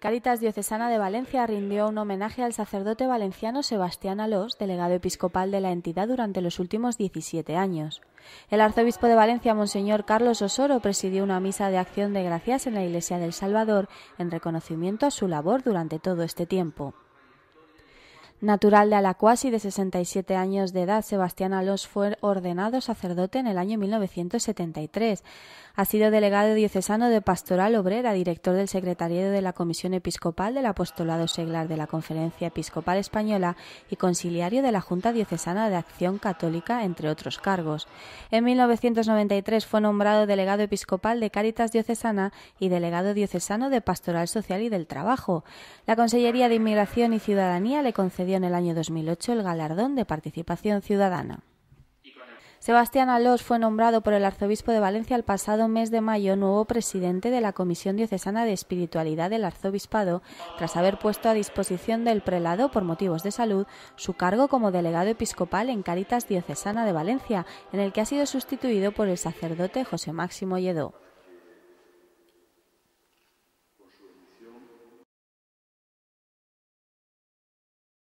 Caritas Diocesana de Valencia rindió un homenaje al sacerdote valenciano Sebastián Alós, delegado episcopal de la entidad durante los últimos 17 años. El arzobispo de Valencia, Monseñor Carlos Osoro, presidió una misa de acción de gracias en la Iglesia del Salvador en reconocimiento a su labor durante todo este tiempo. Natural de Alacuas y de 67 años de edad, Sebastián Alós fue ordenado sacerdote en el año 1973. Ha sido delegado diocesano de Pastoral Obrera, director del secretariado de la Comisión Episcopal del Apostolado Seglar de la Conferencia Episcopal Española y conciliario de la Junta Diocesana de Acción Católica, entre otros cargos. En 1993 fue nombrado delegado episcopal de Cáritas Diocesana y delegado diocesano de Pastoral Social y del Trabajo. La Consellería de Inmigración y Ciudadanía le concedió en el año 2008 el galardón de participación ciudadana. Sebastián Alós fue nombrado por el arzobispo de Valencia el pasado mes de mayo nuevo presidente de la Comisión Diocesana de Espiritualidad del Arzobispado, tras haber puesto a disposición del prelado, por motivos de salud, su cargo como delegado episcopal en Caritas Diocesana de Valencia, en el que ha sido sustituido por el sacerdote José Máximo Lledó.